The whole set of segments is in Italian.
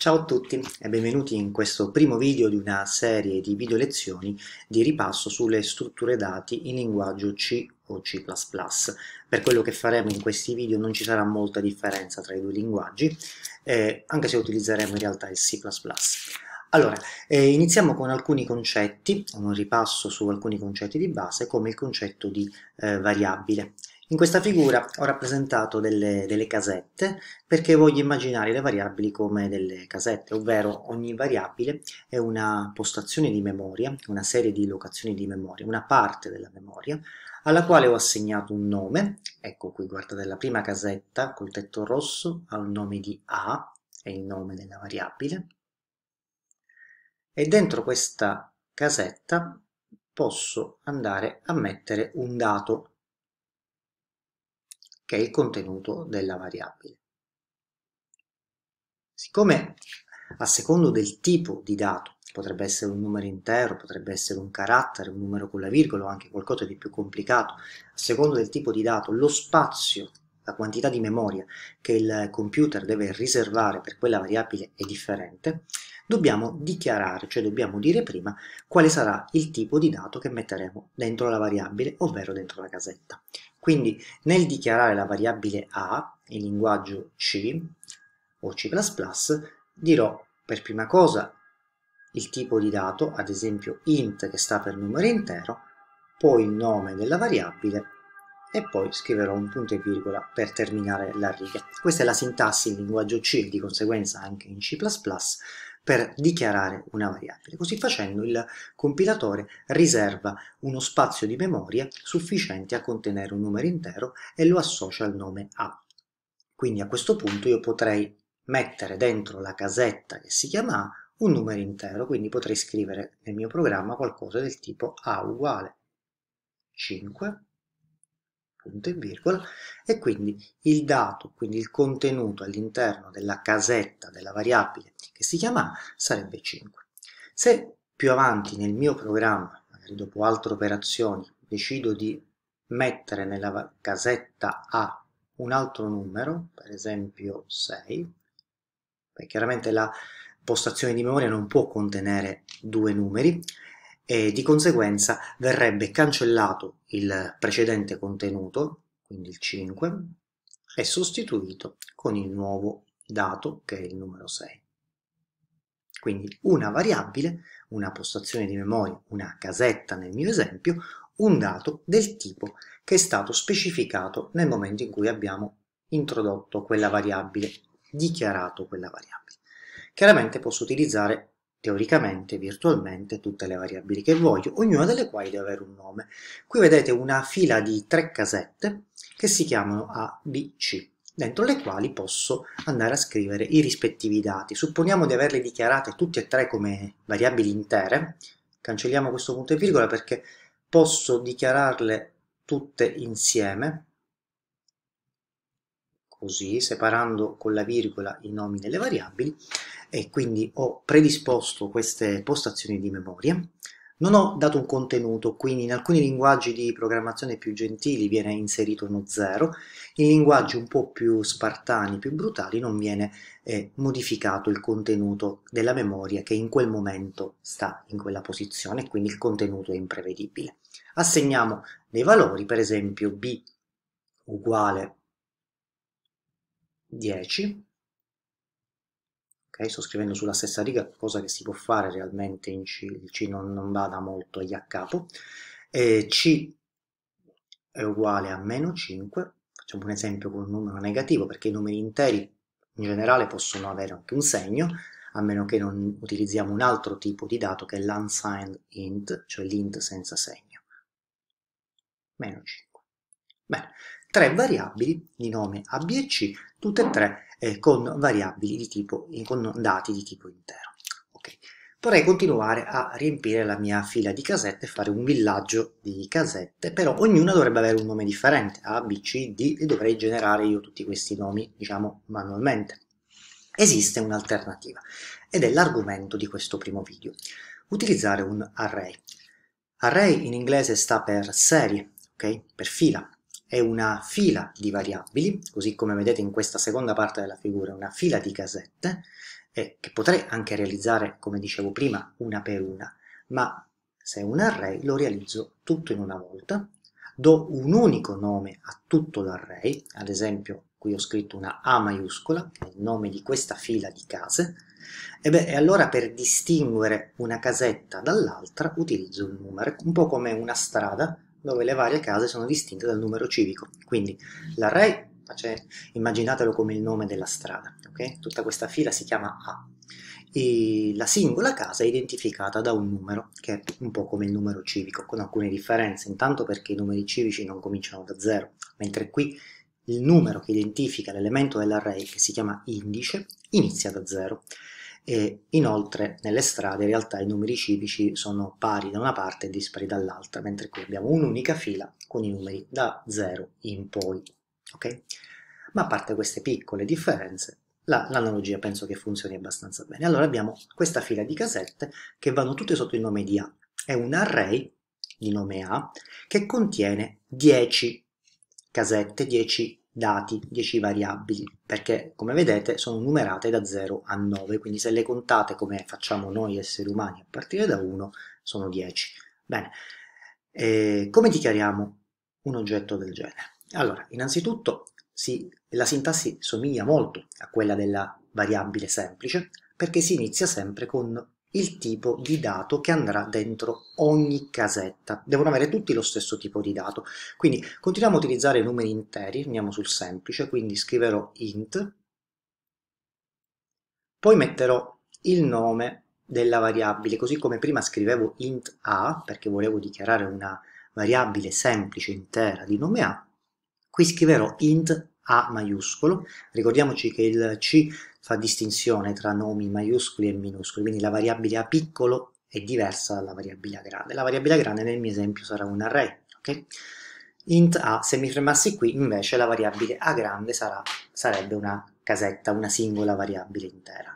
Ciao a tutti e benvenuti in questo primo video di una serie di video lezioni di ripasso sulle strutture dati in linguaggio C o C++. Per quello che faremo in questi video non ci sarà molta differenza tra i due linguaggi, eh, anche se utilizzeremo in realtà il C++. Allora, eh, iniziamo con alcuni concetti, un ripasso su alcuni concetti di base, come il concetto di eh, variabile. In questa figura ho rappresentato delle, delle, casette perché voglio immaginare le variabili come delle casette, ovvero ogni variabile è una postazione di memoria, una serie di locazioni di memoria, una parte della memoria alla quale ho assegnato un nome, ecco qui guardate la prima casetta col tetto rosso ha un nome di A, è il nome della variabile, e dentro questa casetta posso andare a mettere un dato che è il contenuto della variabile. Siccome a secondo del tipo di dato, potrebbe essere un numero intero, potrebbe essere un carattere, un numero con la virgola o anche qualcosa di più complicato, a secondo del tipo di dato, lo spazio, la quantità di memoria che il computer deve riservare per quella variabile è differente, dobbiamo dichiarare, cioè dobbiamo dire prima quale sarà il tipo di dato che metteremo dentro la variabile, ovvero dentro la casetta. Quindi nel dichiarare la variabile a in linguaggio C o C++ dirò per prima cosa il tipo di dato, ad esempio int che sta per numero intero, poi il nome della variabile e poi scriverò un punto e virgola per terminare la riga. Questa è la sintassi in linguaggio C e di conseguenza anche in C++, per dichiarare una variabile. Così facendo il compilatore riserva uno spazio di memoria sufficiente a contenere un numero intero e lo associa al nome A. Quindi a questo punto io potrei mettere dentro la casetta che si chiama A un numero intero, quindi potrei scrivere nel mio programma qualcosa del tipo A uguale 5 punto e virgola e quindi il dato, quindi il contenuto all'interno della casetta della variabile che si chiama A sarebbe 5. Se più avanti nel mio programma, magari dopo altre operazioni, decido di mettere nella casetta A un altro numero, per esempio 6, perché chiaramente la postazione di memoria non può contenere due numeri, e di conseguenza verrebbe cancellato il precedente contenuto, quindi il 5, e sostituito con il nuovo dato che è il numero 6. Quindi una variabile, una postazione di memoria, una casetta nel mio esempio, un dato del tipo che è stato specificato nel momento in cui abbiamo introdotto quella variabile, dichiarato quella variabile. Chiaramente posso utilizzare teoricamente, virtualmente, tutte le variabili che voglio, ognuna delle quali deve avere un nome. Qui vedete una fila di tre casette che si chiamano A, B, C, dentro le quali posso andare a scrivere i rispettivi dati. Supponiamo di averle dichiarate tutte e tre come variabili intere, cancelliamo questo punto e virgola perché posso dichiararle tutte insieme, così separando con la virgola i nomi delle variabili, e quindi ho predisposto queste postazioni di memoria. Non ho dato un contenuto, quindi in alcuni linguaggi di programmazione più gentili viene inserito uno zero, in linguaggi un po' più spartani, più brutali, non viene eh, modificato il contenuto della memoria che in quel momento sta in quella posizione, quindi il contenuto è imprevedibile. Assegniamo dei valori, per esempio b uguale 10, Okay? Sto scrivendo sulla stessa riga, cosa che si può fare realmente in C, il C non, non vada molto agli a capo. E C è uguale a meno 5, facciamo un esempio con un numero negativo, perché i numeri interi in generale possono avere anche un segno, a meno che non utilizziamo un altro tipo di dato che è l'unsigned int, cioè l'int senza segno. Meno 5. Bene, tre variabili di nome A, B e C, tutte e tre eh, con variabili di tipo, eh, con dati di tipo intero. Okay. Vorrei continuare a riempire la mia fila di casette e fare un villaggio di casette, però ognuna dovrebbe avere un nome differente, A, B, C, D, e dovrei generare io tutti questi nomi, diciamo, manualmente. Esiste un'alternativa, ed è l'argomento di questo primo video. Utilizzare un array. Array in inglese sta per serie, ok? Per fila è una fila di variabili, così come vedete in questa seconda parte della figura, una fila di casette, eh, che potrei anche realizzare, come dicevo prima, una per una, ma se è un array lo realizzo tutto in una volta, do un unico nome a tutto l'array, ad esempio qui ho scritto una A maiuscola, che è il nome di questa fila di case, e, beh, e allora per distinguere una casetta dall'altra utilizzo un numero, un po' come una strada, dove le varie case sono distinte dal numero civico. Quindi l'array, cioè, immaginatelo come il nome della strada, okay? tutta questa fila si chiama A. E la singola casa è identificata da un numero, che è un po' come il numero civico, con alcune differenze, intanto perché i numeri civici non cominciano da zero, mentre qui il numero che identifica l'elemento dell'array, che si chiama indice, inizia da zero e inoltre nelle strade in realtà i numeri civici sono pari da una parte e dispari dall'altra, mentre qui abbiamo un'unica fila con i numeri da 0 in poi. Okay? Ma a parte queste piccole differenze, l'analogia penso che funzioni abbastanza bene. Allora abbiamo questa fila di casette che vanno tutte sotto il nome di A. È un array di nome A che contiene 10 casette, 10 dati, 10 variabili, perché come vedete sono numerate da 0 a 9, quindi se le contate come facciamo noi esseri umani a partire da 1 sono 10. Bene, e eh, come dichiariamo un oggetto del genere? Allora, innanzitutto si, la sintassi somiglia molto a quella della variabile semplice perché si inizia sempre con il tipo di dato che andrà dentro ogni casetta. Devono avere tutti lo stesso tipo di dato. Quindi continuiamo a utilizzare numeri interi, andiamo sul semplice, quindi scriverò int, poi metterò il nome della variabile, così come prima scrivevo int a, perché volevo dichiarare una variabile semplice intera di nome a, qui scriverò int a maiuscolo, ricordiamoci che il C fa distinzione tra nomi maiuscoli e minuscoli, quindi la variabile a piccolo è diversa dalla variabile a grande. La variabile grande nel mio esempio sarà un array, ok? Int a, se mi fermassi qui, invece la variabile a grande sarà, sarebbe una casetta, una singola variabile intera.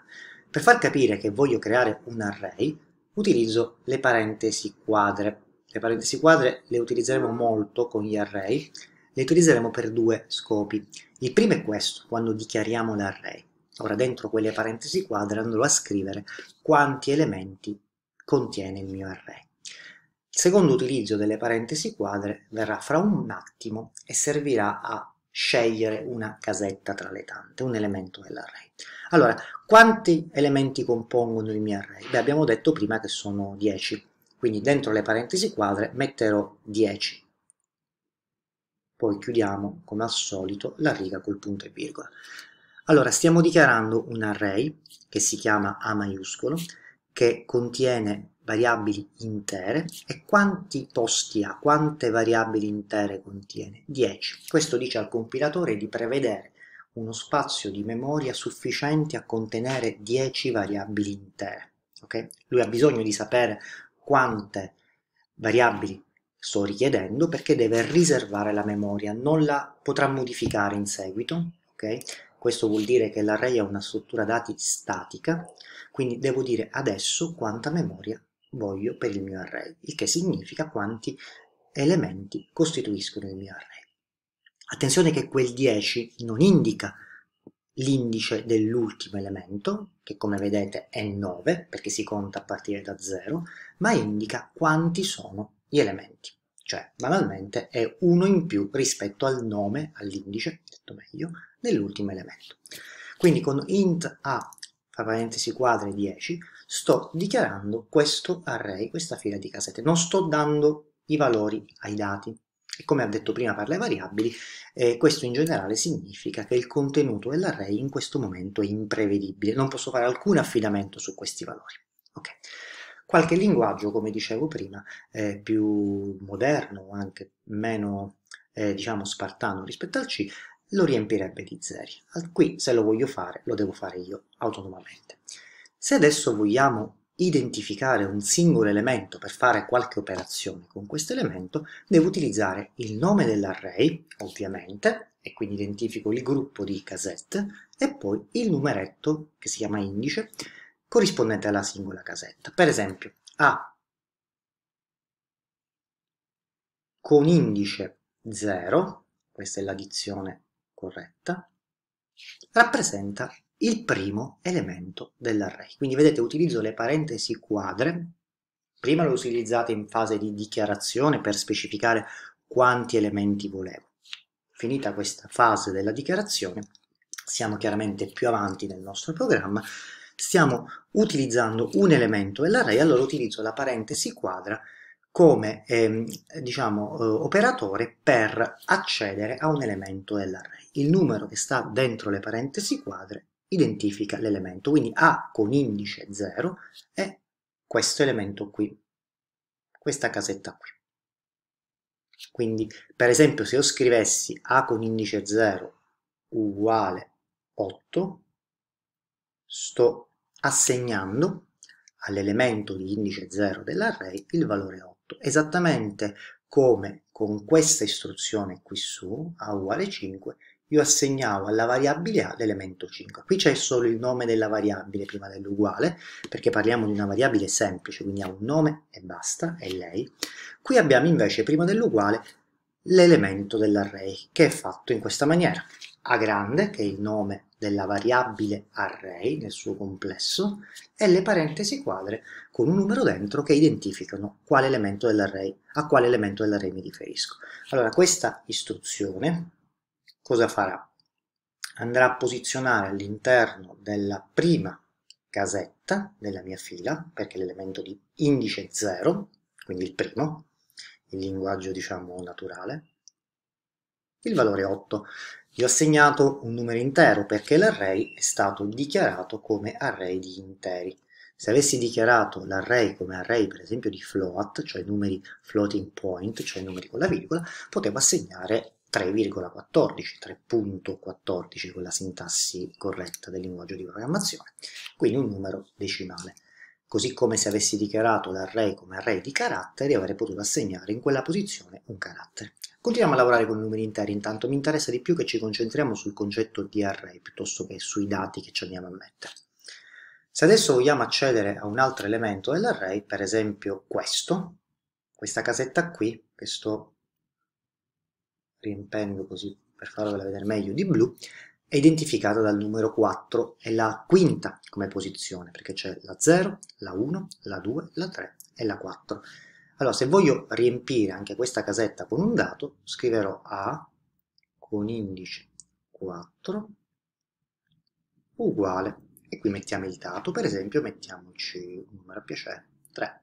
Per far capire che voglio creare un array, utilizzo le parentesi quadre. Le parentesi quadre le utilizzeremo molto con gli array, le utilizzeremo per due scopi. Il primo è questo, quando dichiariamo l'array. Ora dentro quelle parentesi quadre andrò a scrivere quanti elementi contiene il mio array. Il secondo utilizzo delle parentesi quadre verrà fra un attimo e servirà a scegliere una casetta tra le tante, un elemento dell'array. Allora, quanti elementi compongono il mio array? Beh, abbiamo detto prima che sono 10, quindi dentro le parentesi quadre metterò 10. Poi chiudiamo, come al solito, la riga col punto e virgola. Allora, stiamo dichiarando un array che si chiama A maiuscolo, che contiene variabili intere e quanti posti ha, quante variabili intere contiene? 10. Questo dice al compilatore di prevedere uno spazio di memoria sufficiente a contenere 10 variabili intere. Okay? Lui ha bisogno di sapere quante variabili sto richiedendo perché deve riservare la memoria, non la potrà modificare in seguito. Okay? Questo vuol dire che l'array ha una struttura dati statica, quindi devo dire adesso quanta memoria voglio per il mio array, il che significa quanti elementi costituiscono il mio array. Attenzione che quel 10 non indica l'indice dell'ultimo elemento, che come vedete è 9, perché si conta a partire da 0, ma indica quanti sono gli elementi cioè banalmente è 1 in più rispetto al nome, all'indice, detto meglio, dell'ultimo elemento. Quindi con int a fra parentesi quadri 10 sto dichiarando questo array, questa fila di casette, non sto dando i valori ai dati. E come ha detto prima per le variabili, eh, questo in generale significa che il contenuto dell'array in questo momento è imprevedibile, non posso fare alcun affidamento su questi valori. Okay qualche linguaggio, come dicevo prima, eh, più moderno, anche meno eh, diciamo spartano rispetto al C, lo riempirebbe di zeri. Qui se lo voglio fare lo devo fare io autonomamente. Se adesso vogliamo identificare un singolo elemento per fare qualche operazione con questo elemento, devo utilizzare il nome dell'array, ovviamente, e quindi identifico il gruppo di casette, e poi il numeretto, che si chiama indice, corrispondente alla singola casetta. Per esempio, A con indice 0, questa è l'addizione corretta, rappresenta il primo elemento dell'array. Quindi vedete utilizzo le parentesi quadre, prima le utilizzate in fase di dichiarazione per specificare quanti elementi volevo. Finita questa fase della dichiarazione, siamo chiaramente più avanti nel nostro programma, stiamo utilizzando un elemento dell'array, allora utilizzo la parentesi quadra come ehm, diciamo, eh, operatore per accedere a un elemento dell'array. Il numero che sta dentro le parentesi quadre identifica l'elemento, quindi A con indice 0 è questo elemento qui, questa casetta qui. Quindi, per esempio, se io scrivessi A con indice 0 uguale 8, sto assegnando all'elemento di indice 0 dell'array il valore 8, esattamente come con questa istruzione qui su, a uguale 5, io assegnavo alla variabile A l'elemento 5. Qui c'è solo il nome della variabile prima dell'uguale, perché parliamo di una variabile semplice, quindi ha un nome e basta, è lei. Qui abbiamo invece prima dell'uguale l'elemento dell'array, che è fatto in questa maniera a grande, che è il nome della variabile array nel suo complesso, e le parentesi quadre con un numero dentro che identificano quale elemento dell'array, a quale elemento dell'array mi riferisco. Allora, questa istruzione cosa farà? Andrà a posizionare all'interno della prima casetta della mia fila, perché l'elemento di indice 0, quindi il primo, in linguaggio diciamo naturale, il valore 8 gli ho assegnato un numero intero perché l'array è stato dichiarato come array di interi. Se avessi dichiarato l'array come array per esempio di float, cioè numeri floating point, cioè numeri con la virgola, potevo assegnare 3,14, 3.14 con la sintassi corretta del linguaggio di programmazione, quindi un numero decimale così come se avessi dichiarato l'array come array di caratteri avrei potuto assegnare in quella posizione un carattere. Continuiamo a lavorare con i numeri interi, intanto mi interessa di più che ci concentriamo sul concetto di array piuttosto che sui dati che ci andiamo a mettere. Se adesso vogliamo accedere a un altro elemento dell'array, per esempio questo, questa casetta qui, che sto riempendo così per farvela vedere meglio di blu, è identificata dal numero 4, è la quinta come posizione, perché c'è la 0, la 1, la 2, la 3 e la 4. Allora, se voglio riempire anche questa casetta con un dato, scriverò A con indice 4 uguale, e qui mettiamo il dato, per esempio mettiamoci un numero a piacere, 3.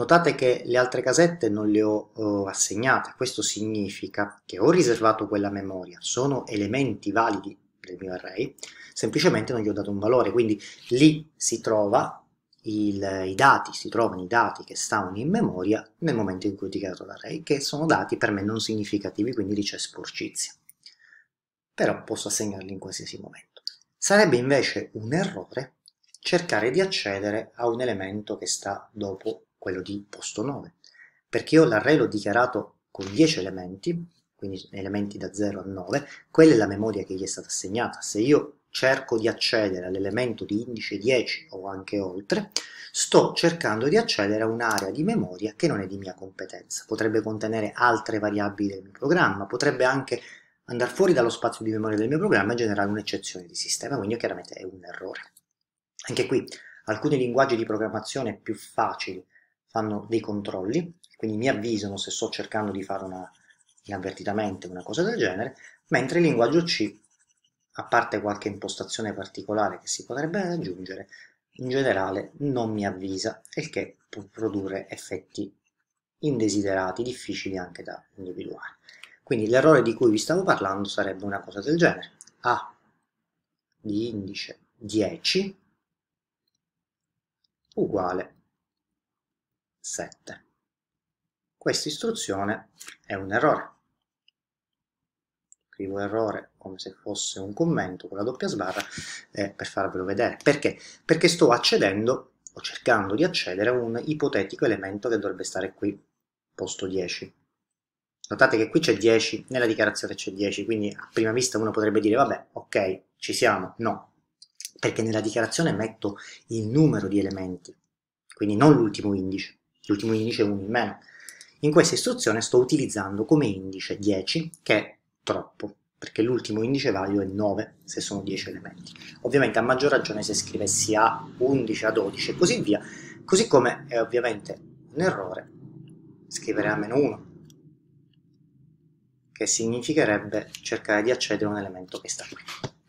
Notate che le altre casette non le ho eh, assegnate, questo significa che ho riservato quella memoria, sono elementi validi del mio array, semplicemente non gli ho dato un valore, quindi lì si trova il, i dati, si trovano i dati che stavano in memoria nel momento in cui ho dichiarato l'array, che sono dati per me non significativi, quindi lì c'è sporcizia. Però posso assegnarli in qualsiasi momento. Sarebbe invece un errore cercare di accedere a un elemento che sta dopo quello di posto 9, perché io l'array l'ho dichiarato con 10 elementi, quindi elementi da 0 a 9, quella è la memoria che gli è stata assegnata. Se io cerco di accedere all'elemento di indice 10 o anche oltre, sto cercando di accedere a un'area di memoria che non è di mia competenza. Potrebbe contenere altre variabili del mio programma, potrebbe anche andare fuori dallo spazio di memoria del mio programma e generare un'eccezione di sistema, quindi chiaramente è un errore. Anche qui alcuni linguaggi di programmazione più facili fanno dei controlli, quindi mi avvisano se sto cercando di fare una, inavvertitamente una cosa del genere, mentre il linguaggio C, a parte qualche impostazione particolare che si potrebbe aggiungere, in generale non mi avvisa, il che può produrre effetti indesiderati, difficili anche da individuare. Quindi l'errore di cui vi stavo parlando sarebbe una cosa del genere. A di indice 10 uguale 7. Questa istruzione è un errore. Scrivo errore come se fosse un commento con la doppia sbarra eh, per farvelo vedere. Perché? Perché sto accedendo o cercando di accedere a un ipotetico elemento che dovrebbe stare qui, posto 10. Notate che qui c'è 10, nella dichiarazione c'è 10, quindi a prima vista uno potrebbe dire vabbè, ok, ci siamo. No, perché nella dichiarazione metto il numero di elementi, quindi non l'ultimo indice l'ultimo indice è 1 in meno. In questa istruzione sto utilizzando come indice 10, che è troppo, perché l'ultimo indice value è 9, se sono 10 elementi. Ovviamente a maggior ragione se scrivessi a 11, a 12 e così via, così come è ovviamente un errore scrivere a meno 1, che significherebbe cercare di accedere a un elemento che sta qui.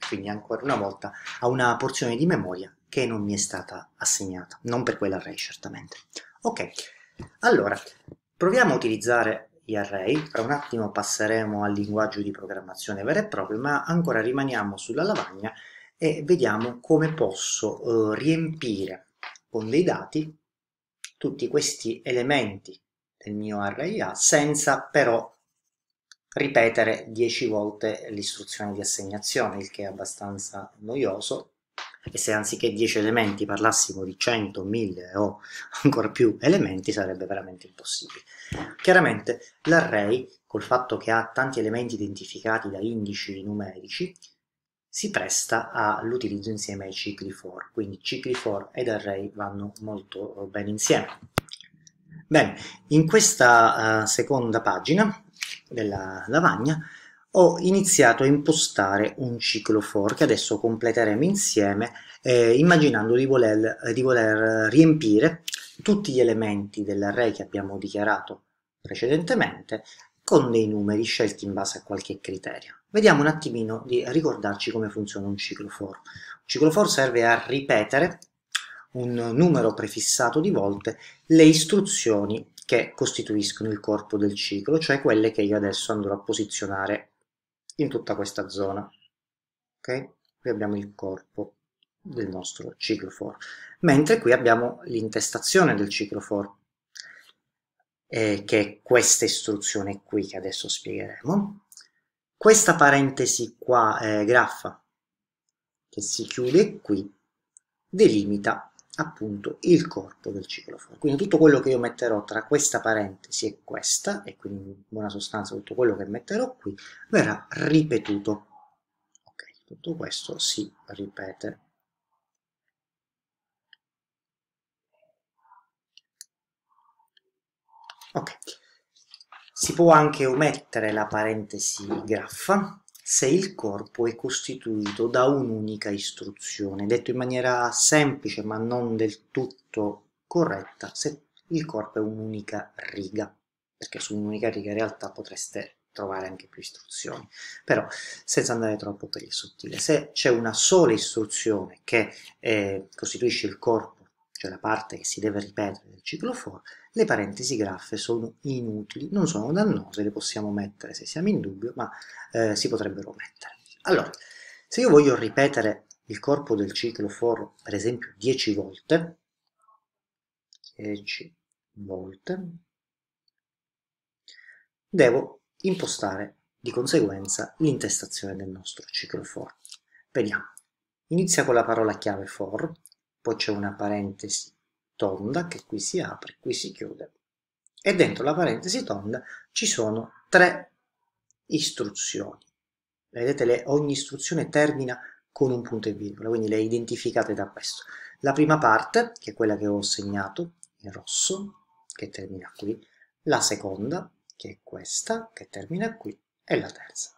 Quindi ancora una volta a una porzione di memoria che non mi è stata assegnata, non per quella array certamente. Ok, allora, proviamo a utilizzare gli array, tra un attimo passeremo al linguaggio di programmazione vero e proprio, ma ancora rimaniamo sulla lavagna e vediamo come posso eh, riempire con dei dati tutti questi elementi del mio array A senza però ripetere 10 volte l'istruzione di assegnazione, il che è abbastanza noioso e se anziché 10 elementi parlassimo di 100, 1000 o ancora più elementi sarebbe veramente impossibile. Chiaramente l'array, col fatto che ha tanti elementi identificati da indici numerici, si presta all'utilizzo insieme ai cicli for, quindi cicli for ed array vanno molto bene insieme. Bene, in questa uh, seconda pagina della lavagna ho iniziato a impostare un ciclo for che adesso completeremo insieme eh, immaginando di voler, eh, di voler, riempire tutti gli elementi dell'array che abbiamo dichiarato precedentemente con dei numeri scelti in base a qualche criterio. Vediamo un attimino di ricordarci come funziona un ciclo for. Un ciclo for serve a ripetere un numero prefissato di volte le istruzioni che costituiscono il corpo del ciclo, cioè quelle che io adesso andrò a posizionare in tutta questa zona. Ok? Qui abbiamo il corpo del nostro cicloforo, mentre qui abbiamo l'intestazione del cicloforo, eh, che è questa istruzione qui che adesso spiegheremo. Questa parentesi qua, eh, graffa, che si chiude qui, delimita appunto il corpo del cicloforo. Quindi tutto quello che io metterò tra questa parentesi e questa, e quindi in buona sostanza tutto quello che metterò qui, verrà ripetuto. Ok, tutto questo si ripete. Ok, si può anche omettere la parentesi graffa, se il corpo è costituito da un'unica istruzione, detto in maniera semplice ma non del tutto corretta, se il corpo è un'unica riga, perché su un'unica riga in realtà potreste trovare anche più istruzioni, però senza andare troppo per il sottile, se c'è una sola istruzione che eh, costituisce il corpo cioè la parte che si deve ripetere del ciclo for, le parentesi graffe sono inutili, non sono dannose, le possiamo mettere se siamo in dubbio, ma eh, si potrebbero mettere. Allora, se io voglio ripetere il corpo del ciclo for, per esempio, 10 volte, 10 volte, devo impostare di conseguenza l'intestazione del nostro ciclo for. Vediamo. Inizia con la parola chiave for, poi c'è una parentesi tonda che qui si apre, qui si chiude e dentro la parentesi tonda ci sono tre istruzioni. Vedete, le, ogni istruzione termina con un punto e virgola, quindi le identificate da questo. La prima parte, che è quella che ho segnato in rosso, che termina qui, la seconda, che è questa, che termina qui, e la terza.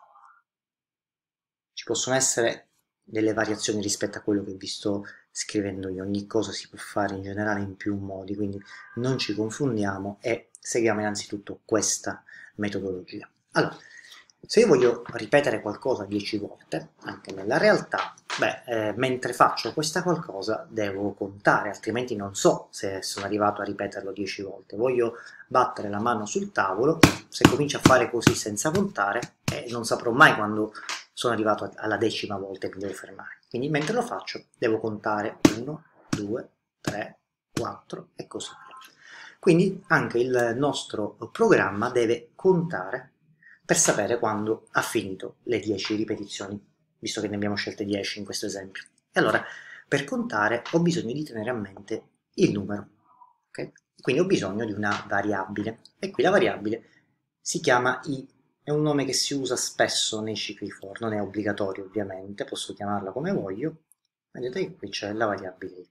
Ci possono essere delle variazioni rispetto a quello che vi sto scrivendogli ogni cosa si può fare in generale in più modi, quindi non ci confondiamo e seguiamo innanzitutto questa metodologia. Allora, se io voglio ripetere qualcosa 10 volte, anche nella realtà, beh, eh, mentre faccio questa qualcosa devo contare, altrimenti non so se sono arrivato a ripeterlo 10 volte. Voglio battere la mano sul tavolo, se comincio a fare così senza contare, eh, non saprò mai quando sono arrivato alla decima volta e mi devo fermare. Quindi mentre lo faccio devo contare 1, 2, 3, 4 e così via. Quindi anche il nostro programma deve contare per sapere quando ha finito le 10 ripetizioni, visto che ne abbiamo scelte 10 in questo esempio. E allora, per contare ho bisogno di tenere a mente il numero, okay? quindi ho bisogno di una variabile, e qui la variabile si chiama i è un nome che si usa spesso nei cicli for, non è obbligatorio ovviamente, posso chiamarla come voglio. Vedete che qui c'è la variabile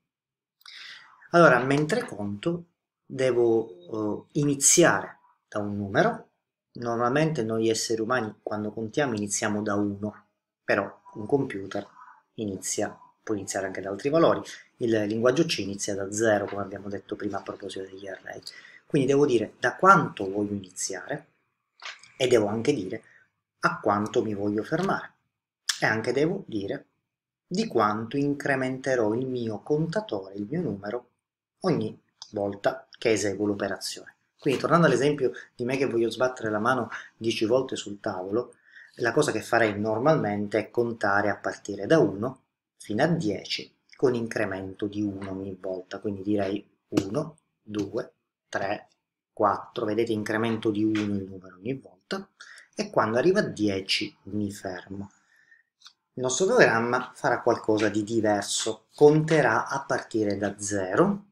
Allora, mentre conto, devo eh, iniziare da un numero. Normalmente noi esseri umani quando contiamo iniziamo da 1, però un computer inizia, può iniziare anche da altri valori. Il linguaggio C inizia da 0, come abbiamo detto prima a proposito degli array. Quindi devo dire da quanto voglio iniziare, e devo anche dire a quanto mi voglio fermare e anche devo dire di quanto incrementerò il mio contatore, il mio numero, ogni volta che eseguo l'operazione. Quindi tornando all'esempio di me che voglio sbattere la mano 10 volte sul tavolo, la cosa che farei normalmente è contare a partire da 1 fino a 10 con incremento di 1 ogni volta, quindi direi 1, 2, 3, 4, vedete incremento di 1 il numero ogni volta e quando arriva a 10 mi fermo. Il nostro programma farà qualcosa di diverso, conterà a partire da 0,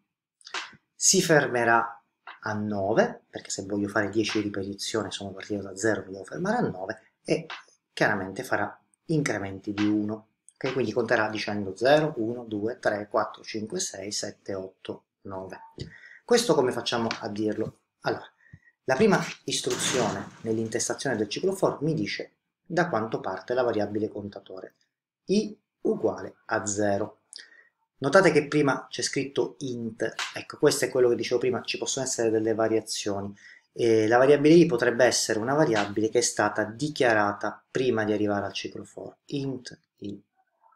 si fermerà a 9, perché se voglio fare 10 ripetizioni sono partito da 0, mi devo fermare a 9, e chiaramente farà incrementi di 1, okay? quindi conterà dicendo 0, 1, 2, 3, 4, 5, 6, 7, 8, 9. Questo come facciamo a dirlo? Allora, la prima istruzione nell'intestazione del ciclo for mi dice da quanto parte la variabile contatore i uguale a 0. Notate che prima c'è scritto int, ecco questo è quello che dicevo prima, ci possono essere delle variazioni. E la variabile i potrebbe essere una variabile che è stata dichiarata prima di arrivare al ciclo for, int i.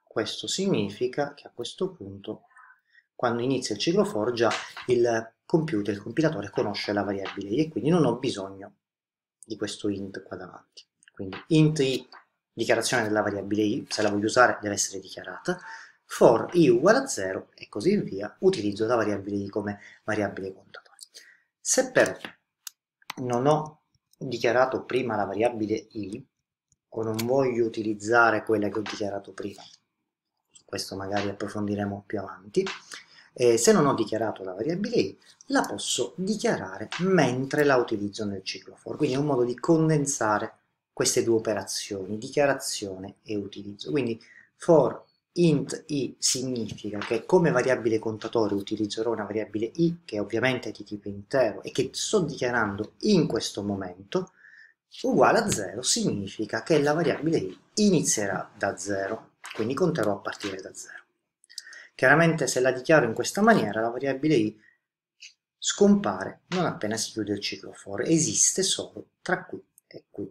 Questo significa che a questo punto, quando inizia il ciclo for, già il computer, il compilatore conosce la variabile i e quindi non ho bisogno di questo int qua davanti. Quindi int i, dichiarazione della variabile i, se la voglio usare deve essere dichiarata, for i uguale a 0 e così via, utilizzo la variabile i come variabile contatore. Se però non ho dichiarato prima la variabile i, o non voglio utilizzare quella che ho dichiarato prima, questo magari approfondiremo più avanti, eh, se non ho dichiarato la variabile i, la posso dichiarare mentre la utilizzo nel ciclo for. Quindi è un modo di condensare queste due operazioni, dichiarazione e utilizzo. Quindi for int i significa che come variabile contatore utilizzerò una variabile i che ovviamente è di tipo intero e che sto dichiarando in questo momento, uguale a 0 significa che la variabile i inizierà da 0, quindi conterò a partire da 0. Chiaramente se la dichiaro in questa maniera la variabile i scompare non appena si chiude il ciclo for, esiste solo tra qui e qui.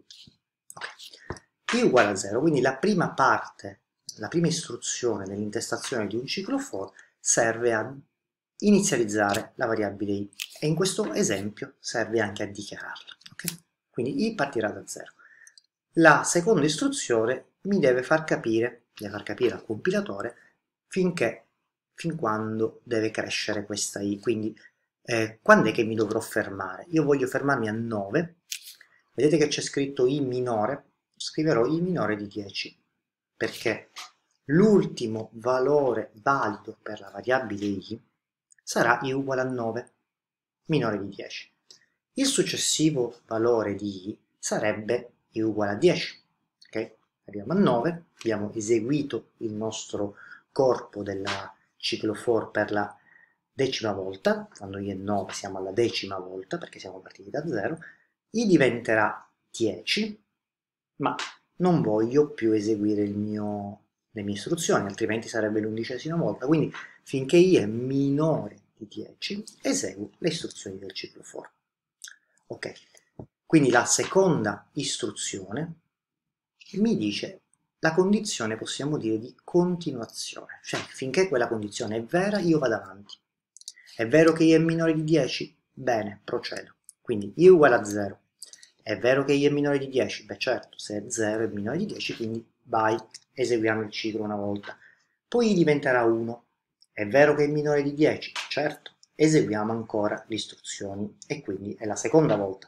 Okay. i uguale a 0, quindi la prima parte, la prima istruzione dell'intestazione di un ciclo for serve a inizializzare la variabile i e in questo esempio serve anche a dichiararla. Okay? Quindi i partirà da 0. La seconda istruzione mi deve far capire, deve far capire al compilatore finché fin quando deve crescere questa i. Quindi eh, quando è che mi dovrò fermare? Io voglio fermarmi a 9. Vedete che c'è scritto i minore? Scriverò i minore di 10 perché l'ultimo valore valido per la variabile i sarà i uguale a 9 minore di 10. Il successivo valore di i sarebbe i uguale a 10. Okay? Arriviamo a 9, abbiamo eseguito il nostro corpo della ciclo for per la decima volta, quando io e no siamo alla decima volta perché siamo partiti da 0, i diventerà 10, ma non voglio più eseguire mio, le mie istruzioni, altrimenti sarebbe l'undicesima volta, quindi finché i è minore di 10 eseguo le istruzioni del ciclo for. Ok, quindi la seconda istruzione mi dice la condizione possiamo dire di continuazione, cioè finché quella condizione è vera io vado avanti. È vero che i è minore di 10? Bene, procedo. Quindi i uguale a 0. È vero che i è minore di 10? Beh certo, se è 0 è minore di 10, quindi vai, eseguiamo il ciclo una volta. Poi i diventerà 1. È vero che è minore di 10? Certo, eseguiamo ancora le istruzioni e quindi è la seconda volta.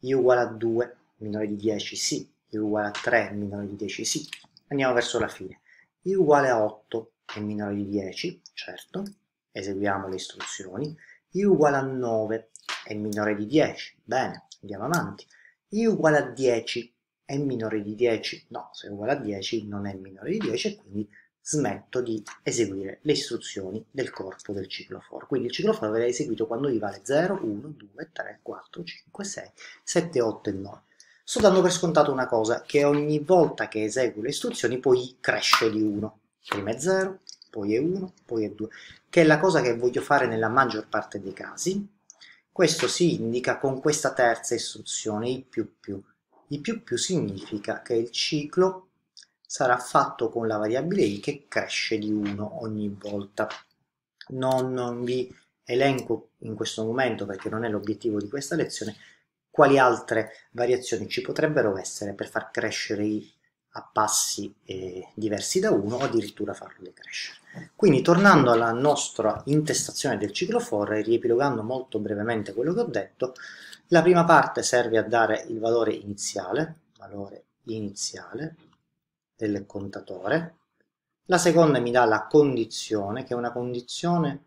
i uguale a 2, minore di 10? Sì. i uguale a 3, minore di 10? Sì andiamo verso la fine, i uguale a 8 è minore di 10, certo, eseguiamo le istruzioni, i uguale a 9 è minore di 10, bene, andiamo avanti, i uguale a 10 è minore di 10, no, se è uguale a 10 non è minore di 10 e quindi smetto di eseguire le istruzioni del corpo del ciclo for. Quindi il ciclo for verrà eseguito quando i vale 0, 1, 2, 3, 4, 5, 6, 7, 8 e 9 sto dando per scontato una cosa, che ogni volta che eseguo le istruzioni poi cresce di 1. Prima è 0, poi è 1, poi è 2, che è la cosa che voglio fare nella maggior parte dei casi. Questo si indica con questa terza istruzione, i più più. I più più significa che il ciclo sarà fatto con la variabile i che cresce di 1 ogni volta. Non, non vi elenco in questo momento, perché non è l'obiettivo di questa lezione, quali altre variazioni ci potrebbero essere per far crescere i a passi eh, diversi da uno o addirittura farlo decrescere. Quindi tornando alla nostra intestazione del ciclo e riepilogando molto brevemente quello che ho detto, la prima parte serve a dare il valore iniziale, valore iniziale del contatore, la seconda mi dà la condizione, che è una condizione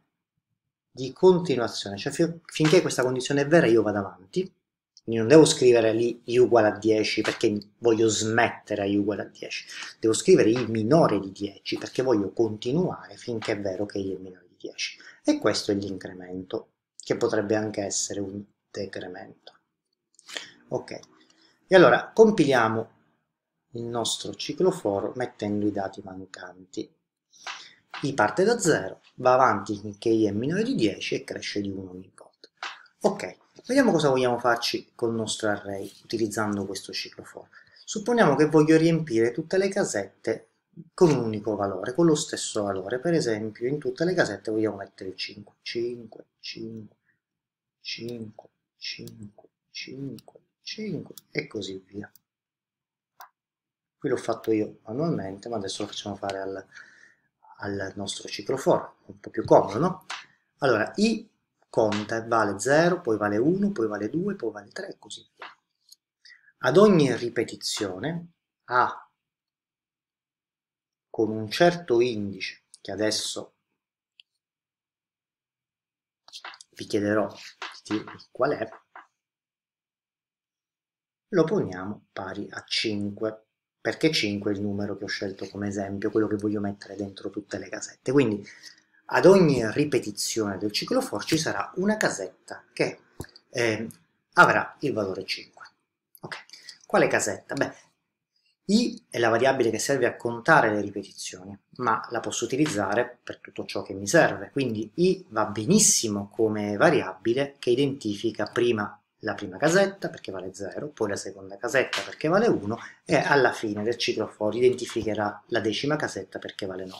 di continuazione, cioè finché questa condizione è vera io vado avanti, quindi non devo scrivere lì i uguale a 10 perché voglio smettere a i uguale a 10, devo scrivere i minore di 10 perché voglio continuare finché è vero che i è minore di 10. E questo è l'incremento, che potrebbe anche essere un decremento. Ok, e allora compiliamo il nostro ciclo for mettendo i dati mancanti. I parte da 0, va avanti finché i è minore di 10 e cresce di 1 ogni volta. Ok, Vediamo cosa vogliamo farci col nostro array utilizzando questo ciclo for. Supponiamo che voglio riempire tutte le casette con un unico valore, con lo stesso valore. Per esempio in tutte le casette vogliamo mettere 5, 5, 5, 5, 5, 5, 5 e così via. Qui l'ho fatto io manualmente, ma adesso lo facciamo fare al, al nostro ciclo for, un po' più comodo, no? Allora, i conta, eh, vale 0, poi vale 1, poi vale 2, poi vale 3 e così via. Ad ogni ripetizione A con un certo indice che adesso vi chiederò di dirvi qual è, lo poniamo pari a 5 perché 5 è il numero che ho scelto come esempio, quello che voglio mettere dentro tutte le casette. Quindi ad ogni ripetizione del ciclo for ci sarà una casetta che eh, avrà il valore 5. Okay. Quale casetta? Beh, i è la variabile che serve a contare le ripetizioni, ma la posso utilizzare per tutto ciò che mi serve, quindi i va benissimo come variabile che identifica prima la prima casetta perché vale 0, poi la seconda casetta perché vale 1 e alla fine del ciclo for identificherà la decima casetta perché vale 9.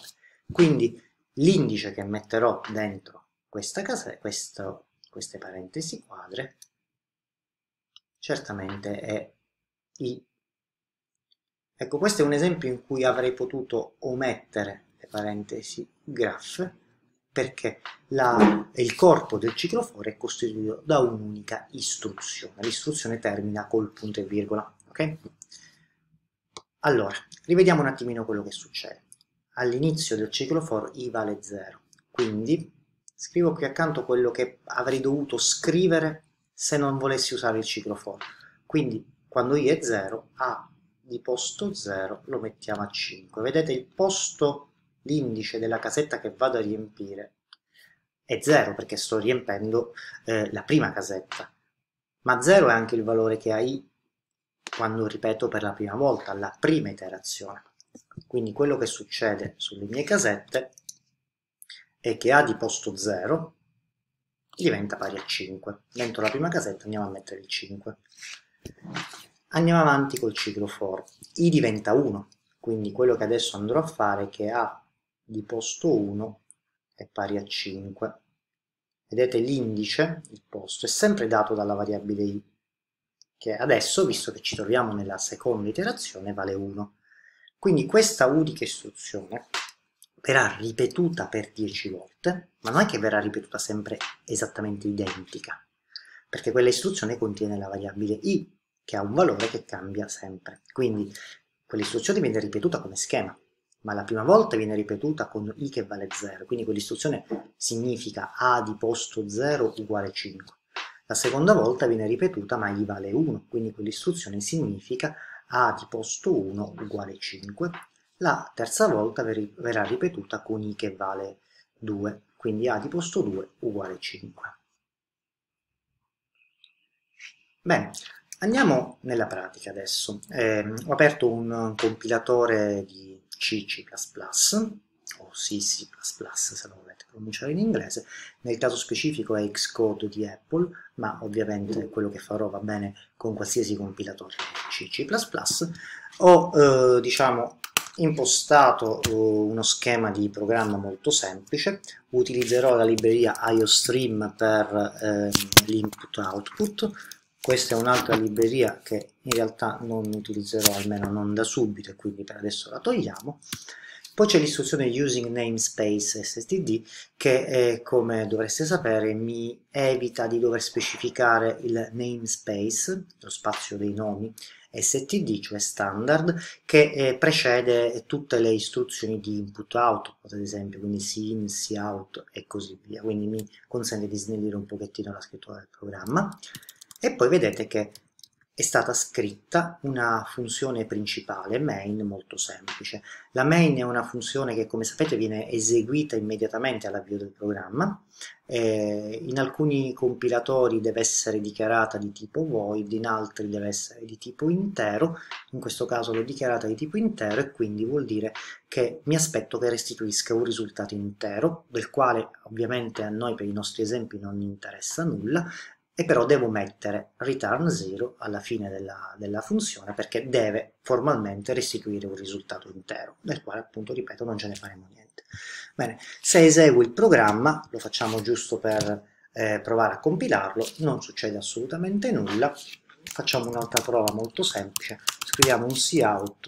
Quindi l'indice che metterò dentro questa casa, questo, queste parentesi quadre certamente è i. Ecco, questo è un esempio in cui avrei potuto omettere le parentesi graph perché la, il corpo del cicloforo è costituito da un'unica istruzione. L'istruzione termina col punto e virgola. Ok? Allora, rivediamo un attimino quello che succede all'inizio del ciclo for i vale 0. Quindi scrivo qui accanto quello che avrei dovuto scrivere se non volessi usare il ciclo for. Quindi quando i è 0, a di posto 0 lo mettiamo a 5. Vedete il posto, l'indice della casetta che vado a riempire è 0 perché sto riempendo eh, la prima casetta. Ma 0 è anche il valore che ha i quando ripeto per la prima volta, la prima iterazione. Quindi quello che succede sulle mie casette è che A di posto 0 diventa pari a 5. Dentro la prima casetta andiamo a mettere il 5. Andiamo avanti col ciclo for. I diventa 1, quindi quello che adesso andrò a fare è che A di posto 1 è pari a 5. Vedete l'indice, il posto, è sempre dato dalla variabile i, che adesso, visto che ci troviamo nella seconda iterazione, vale 1. Quindi questa unica istruzione verrà ripetuta per 10 volte, ma non è che verrà ripetuta sempre esattamente identica, perché quella istruzione contiene la variabile i, che ha un valore che cambia sempre. Quindi quell'istruzione viene ripetuta come schema, ma la prima volta viene ripetuta con i che vale 0, quindi quell'istruzione significa a di posto 0 uguale 5. La seconda volta viene ripetuta ma i vale 1, quindi quell'istruzione significa a di posto 1 uguale 5, la terza volta ver verrà ripetuta con i che vale 2, quindi a di posto 2 uguale 5. Bene, andiamo nella pratica adesso. Eh, ho aperto un compilatore di C++, o C++ se lo volete pronunciare in inglese, nel caso specifico è Xcode di Apple, ma ovviamente mm. quello che farò va bene con qualsiasi compilatore C++, C++. ho eh, diciamo impostato eh, uno schema di programma molto semplice, utilizzerò la libreria IOStream per eh, l'input-output, questa è un'altra libreria che in realtà non utilizzerò almeno non da subito e quindi per adesso la togliamo poi c'è l'istruzione using namespace std che è, come dovreste sapere mi evita di dover specificare il namespace, lo spazio dei nomi std, cioè standard, che eh, precede tutte le istruzioni di input-output, ad esempio, quindi si in, si out e così via. Quindi mi consente di snellire un pochettino la scrittura del programma. E poi vedete che è stata scritta una funzione principale main molto semplice. La main è una funzione che come sapete viene eseguita immediatamente all'avvio del programma, eh, in alcuni compilatori deve essere dichiarata di tipo void, in altri deve essere di tipo intero, in questo caso l'ho dichiarata di tipo intero e quindi vuol dire che mi aspetto che restituisca un risultato intero, del quale ovviamente a noi per i nostri esempi non interessa nulla, e però devo mettere return 0 alla fine della, della, funzione perché deve formalmente restituire un risultato intero, del quale appunto, ripeto, non ce ne faremo niente. Bene, se eseguo il programma, lo facciamo giusto per eh, provare a compilarlo, non succede assolutamente nulla, facciamo un'altra prova molto semplice, scriviamo un cout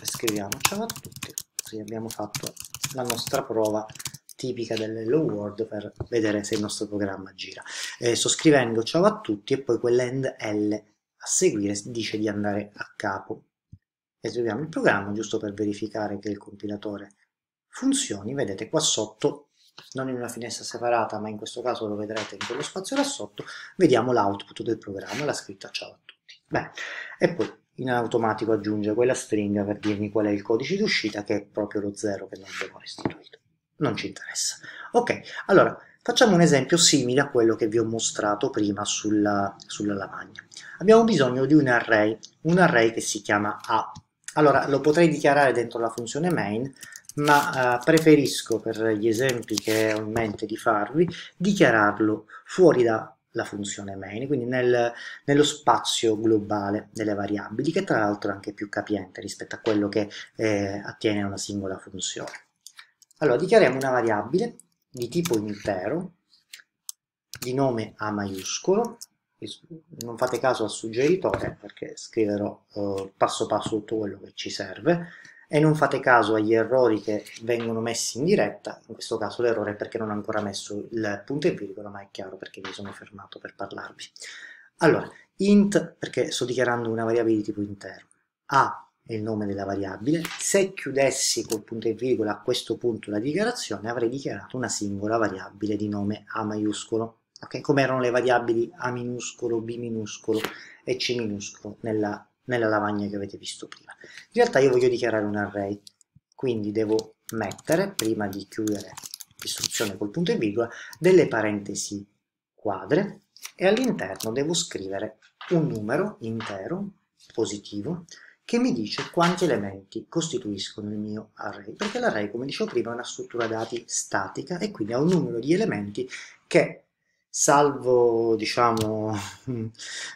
e scriviamo ciao a tutti, così abbiamo fatto la nostra prova tipica dell'Hello World per vedere se il nostro programma gira. Eh, sto scrivendo ciao a tutti e poi quell'end L a seguire dice di andare a capo. Eseguiamo il programma giusto per verificare che il compilatore funzioni. Vedete qua sotto, non in una finestra separata, ma in questo caso lo vedrete in quello spazio là sotto, vediamo l'output del programma, la scritta ciao a tutti. Bene, e poi in automatico aggiunge quella stringa per dirmi qual è il codice d'uscita che è proprio lo 0 che non abbiamo restituito non ci interessa. Ok, allora facciamo un esempio simile a quello che vi ho mostrato prima sulla, sulla lavagna. Abbiamo bisogno di un array, un array che si chiama A. Allora, lo potrei dichiarare dentro la funzione main, ma eh, preferisco per gli esempi che ho in mente di farvi dichiararlo fuori dalla funzione main, quindi nel, nello spazio globale delle variabili, che tra l'altro è anche più capiente rispetto a quello che eh, attiene a una singola funzione. Allora, dichiariamo una variabile di tipo intero, di nome A maiuscolo, non fate caso al suggeritore perché scriverò eh, passo passo tutto quello che ci serve e non fate caso agli errori che vengono messi in diretta, in questo caso l'errore è perché non ho ancora messo il punto e virgola, ma è chiaro perché mi sono fermato per parlarvi. Allora, int, perché sto dichiarando una variabile di tipo intero, a è il nome della variabile, se chiudessi col punto e virgola a questo punto la dichiarazione avrei dichiarato una singola variabile di nome A maiuscolo, okay? come erano le variabili A minuscolo, B minuscolo e C minuscolo nella, nella lavagna che avete visto prima. In realtà io voglio dichiarare un array, quindi devo mettere, prima di chiudere l'istruzione col punto e virgola, delle parentesi quadre e all'interno devo scrivere un numero intero, positivo, che mi dice quanti elementi costituiscono il mio array, perché l'array, come dicevo prima, è una struttura dati statica e quindi ha un numero di elementi che, salvo, diciamo,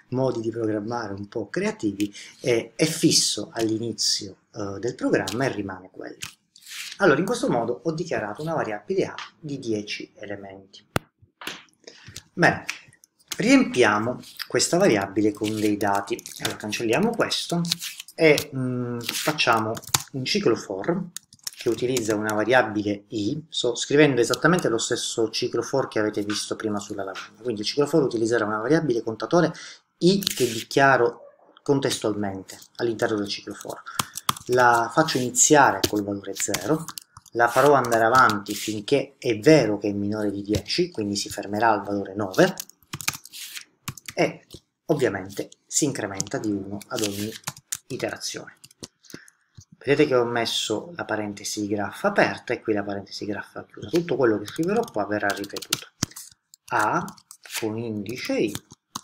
modi di programmare un po' creativi, è, è fisso all'inizio eh, del programma e rimane quello. Allora, in questo modo ho dichiarato una variabile A di 10 elementi. Bene, riempiamo questa variabile con dei dati. Allora, cancelliamo questo e mh, mm, facciamo un ciclo for che utilizza una variabile i, sto scrivendo esattamente lo stesso ciclo for che avete visto prima sulla lavagna, quindi il ciclo for utilizzerà una variabile contatore i che dichiaro contestualmente all'interno del ciclo for, la faccio iniziare col valore 0, la farò andare avanti finché è vero che è minore di 10, quindi si fermerà al valore 9, e ovviamente si incrementa di 1 ad ogni iterazione. Vedete che ho messo la parentesi graffa aperta e qui la parentesi graffa chiusa. Tutto quello che scriverò qua verrà ripetuto. A con indice i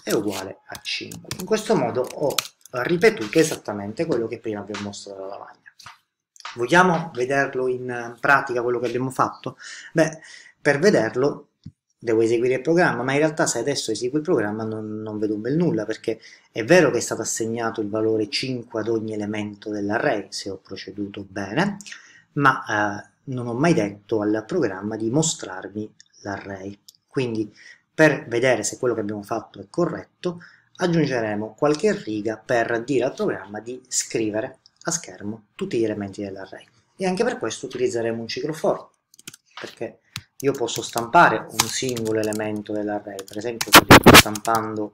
è uguale a 5. In questo modo ho ripetuto esattamente quello che prima vi ho mostrato alla lavagna. Vogliamo vederlo in pratica quello che abbiamo fatto? Beh, per vederlo devo eseguire il programma, ma in realtà se adesso eseguo il programma non, non vedo un bel nulla, perché è vero che è stato assegnato il valore 5 ad ogni elemento dell'array, se ho proceduto bene, ma eh, non ho mai detto al programma di mostrarmi l'array. Quindi per vedere se quello che abbiamo fatto è corretto, aggiungeremo qualche riga per dire al programma di scrivere a schermo tutti gli elementi dell'array. E anche per questo utilizzeremo un ciclo for, perché io posso stampare un singolo elemento dell'array, per esempio sto stampando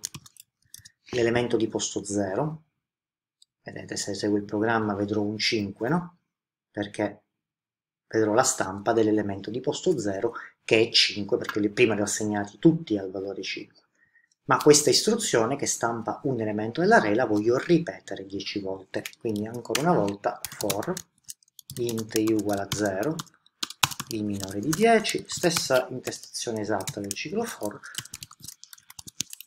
l'elemento di posto 0, vedete se eseguo il programma vedrò un 5, no? Perché vedrò la stampa dell'elemento di posto 0 che è 5, perché prima li ho assegnati tutti al valore 5. Ma questa istruzione che stampa un elemento dell'array la voglio ripetere 10 volte, quindi ancora una volta for int i uguale a 0, il minore di 10, stessa intestazione esatta del ciclo for,